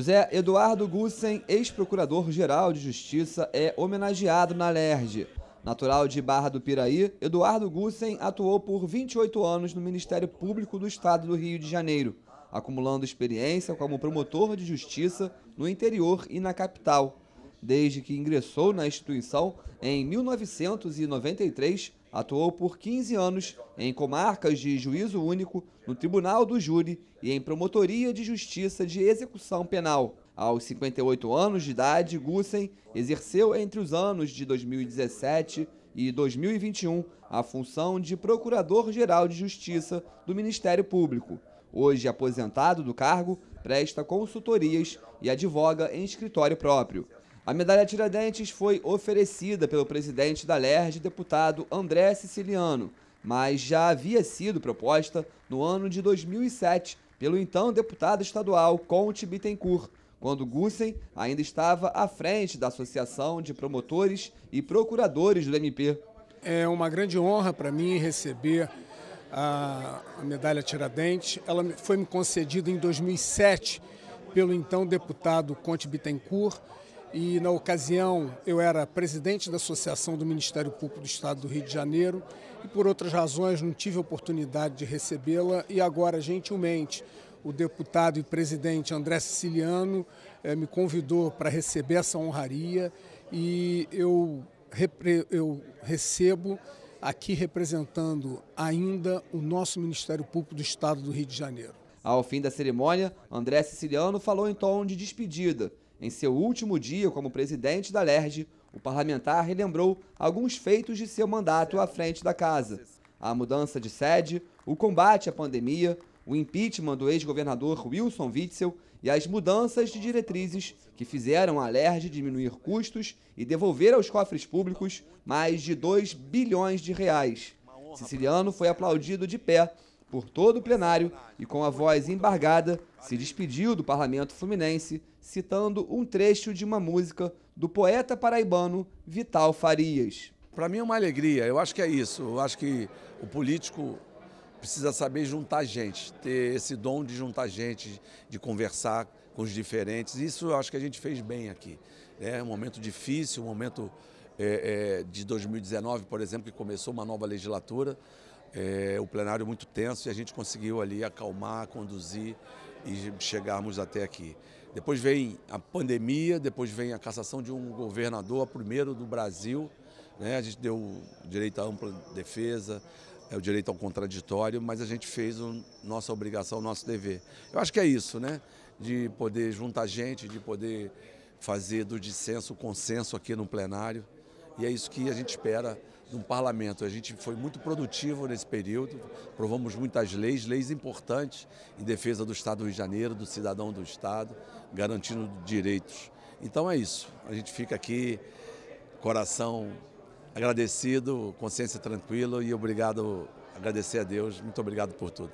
José Eduardo Gussen, ex-procurador-geral de Justiça, é homenageado na LERJ. Natural de Barra do Piraí, Eduardo Gussen atuou por 28 anos no Ministério Público do Estado do Rio de Janeiro, acumulando experiência como promotor de justiça no interior e na capital. Desde que ingressou na instituição em 1993, Atuou por 15 anos em comarcas de juízo único, no Tribunal do Júri e em Promotoria de Justiça de Execução Penal. Aos 58 anos de idade, Gussen exerceu entre os anos de 2017 e 2021 a função de Procurador-Geral de Justiça do Ministério Público. Hoje aposentado do cargo, presta consultorias e advoga em escritório próprio. A medalha Tiradentes foi oferecida pelo presidente da LERJ, deputado André Siciliano, mas já havia sido proposta no ano de 2007 pelo então deputado estadual Conte Bittencourt, quando Gussen ainda estava à frente da Associação de Promotores e Procuradores do MP. É uma grande honra para mim receber a medalha Tiradentes. Ela foi me concedida em 2007 pelo então deputado Conte Bittencourt e na ocasião eu era presidente da Associação do Ministério Público do Estado do Rio de Janeiro e por outras razões não tive oportunidade de recebê-la e agora gentilmente o deputado e presidente André Siciliano eh, me convidou para receber essa honraria e eu, eu recebo aqui representando ainda o nosso Ministério Público do Estado do Rio de Janeiro. Ao fim da cerimônia, André Siciliano falou em tom de despedida em seu último dia como presidente da LERJ, o parlamentar relembrou alguns feitos de seu mandato à frente da casa. A mudança de sede, o combate à pandemia, o impeachment do ex-governador Wilson Witzel e as mudanças de diretrizes que fizeram a LERJ diminuir custos e devolver aos cofres públicos mais de 2 bilhões de reais. Siciliano foi aplaudido de pé por todo o plenário e com a voz embargada se despediu do parlamento fluminense citando um trecho de uma música do poeta paraibano Vital Farias. Para mim é uma alegria, eu acho que é isso. Eu acho que o político precisa saber juntar gente, ter esse dom de juntar gente, de conversar com os diferentes. Isso eu acho que a gente fez bem aqui. Né? É um momento difícil, um momento é, é, de 2019, por exemplo, que começou uma nova legislatura é, o plenário muito tenso e a gente conseguiu ali acalmar, conduzir e chegarmos até aqui. Depois vem a pandemia, depois vem a cassação de um governador, primeiro do Brasil. Né? A gente deu direito à ampla defesa, é o direito ao contraditório, mas a gente fez o, nossa obrigação, o nosso dever. Eu acho que é isso, né? De poder juntar gente, de poder fazer do dissenso consenso aqui no plenário. E é isso que a gente espera no parlamento. A gente foi muito produtivo nesse período, aprovamos muitas leis, leis importantes em defesa do Estado do Rio de Janeiro, do cidadão do Estado, garantindo direitos. Então é isso. A gente fica aqui, coração agradecido, consciência tranquila e obrigado, agradecer a Deus. Muito obrigado por tudo.